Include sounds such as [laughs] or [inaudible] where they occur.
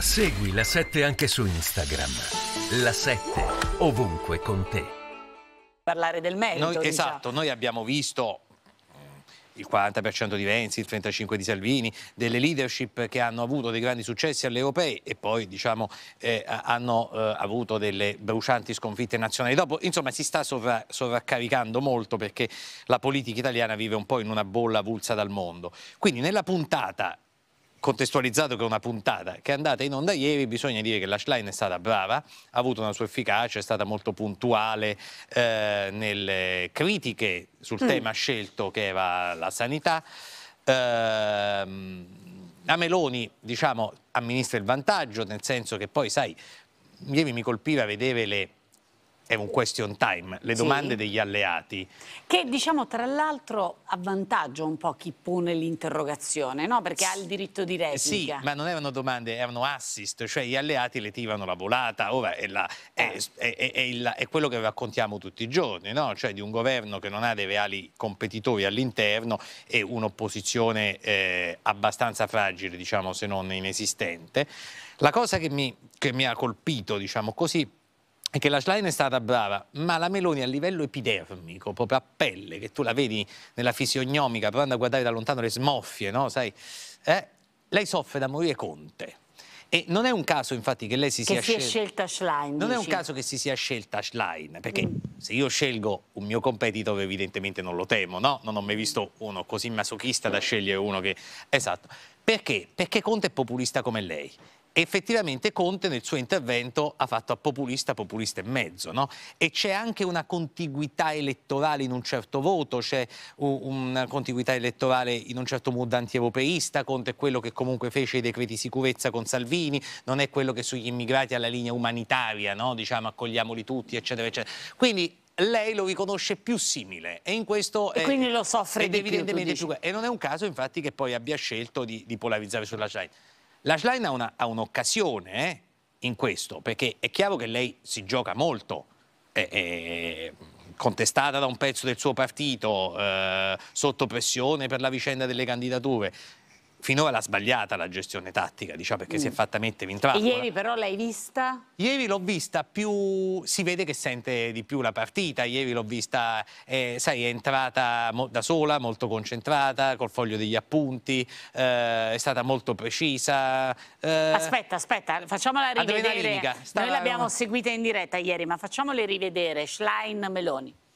Segui la 7 anche su Instagram. La 7 ovunque con te. Parlare del merito. Noi, diciamo. esatto, noi abbiamo visto mm, il 40% di Venzi, il 35% di Salvini, delle leadership che hanno avuto dei grandi successi alle europee e poi diciamo, eh, hanno eh, avuto delle brucianti sconfitte nazionali dopo. Insomma, si sta sovra sovraccaricando molto perché la politica italiana vive un po' in una bolla avulsa dal mondo. Quindi nella puntata contestualizzato che è una puntata che è andata in onda ieri, bisogna dire che la Schlein è stata brava, ha avuto una sua efficacia, è stata molto puntuale eh, nelle critiche sul mm. tema scelto che era la sanità. Eh, a Meloni diciamo, amministra il vantaggio, nel senso che poi, sai, ieri mi colpiva vedere le è un question time, le domande sì. degli alleati. Che diciamo tra l'altro avvantaggia un po' chi pone l'interrogazione, no? perché ha il diritto di eh replica. Sì, ma non erano domande, erano assist, cioè gli alleati le tirano la volata, ora oh, è, la, eh. è, è, il, è, quello che raccontiamo tutti i giorni, no? cioè di un governo che non ha dei reali competitori all'interno e un'opposizione eh, abbastanza fragile, diciamo se non inesistente. La cosa che mi, che mi ha colpito, diciamo così, è che la Schlein è stata brava, ma la Meloni a livello epidermico, proprio a pelle, che tu la vedi nella fisionomica, provando a guardare da lontano le smoffie, no? Sai, eh? lei soffre da morire Conte. E non è un caso, infatti, che lei si che sia, si è scelta Schlein. Non dici? è un caso che si sia scelta Schlein, perché mm. se io scelgo un mio competitor, evidentemente non lo temo, no? Non ho mai visto uno così masochista da scegliere uno che. Esatto. Perché? Perché Conte è populista come lei effettivamente Conte nel suo intervento ha fatto a populista, populista e mezzo, no? E c'è anche una contiguità elettorale in un certo voto, c'è una contiguità elettorale in un certo mood antieuropeista Conte è quello che comunque fece i decreti sicurezza con Salvini, non è quello che sugli immigrati ha la linea umanitaria, no? Diciamo accogliamoli tutti, eccetera, eccetera. Quindi lei lo riconosce più simile e in questo e è, quindi lo soffre ed di evidentemente più, più, e non è un caso infatti che poi abbia scelto di, di polarizzare sulla China. La Schlein ha, ha un'occasione eh, in questo, perché è chiaro che lei si gioca molto. è, eh, contestata da un pezzo del suo partito, eh, sotto pressione per la vicenda delle candidature finora l'ha sbagliata la gestione tattica, diciamo, perché mm. si è mm. fatta mettere in trappola. Ieri però l'hai vista? Ieri l'ho vista più, si vede che sente di più la partita, ieri l'ho vista, eh, sai, è entrata da sola, molto concentrata, col foglio degli appunti, eh, è stata molto precisa. Eh... Aspetta, aspetta, facciamola rivedere. Stava... Noi l'abbiamo [laughs] seguita in diretta ieri, ma facciamole rivedere, Schlein Meloni.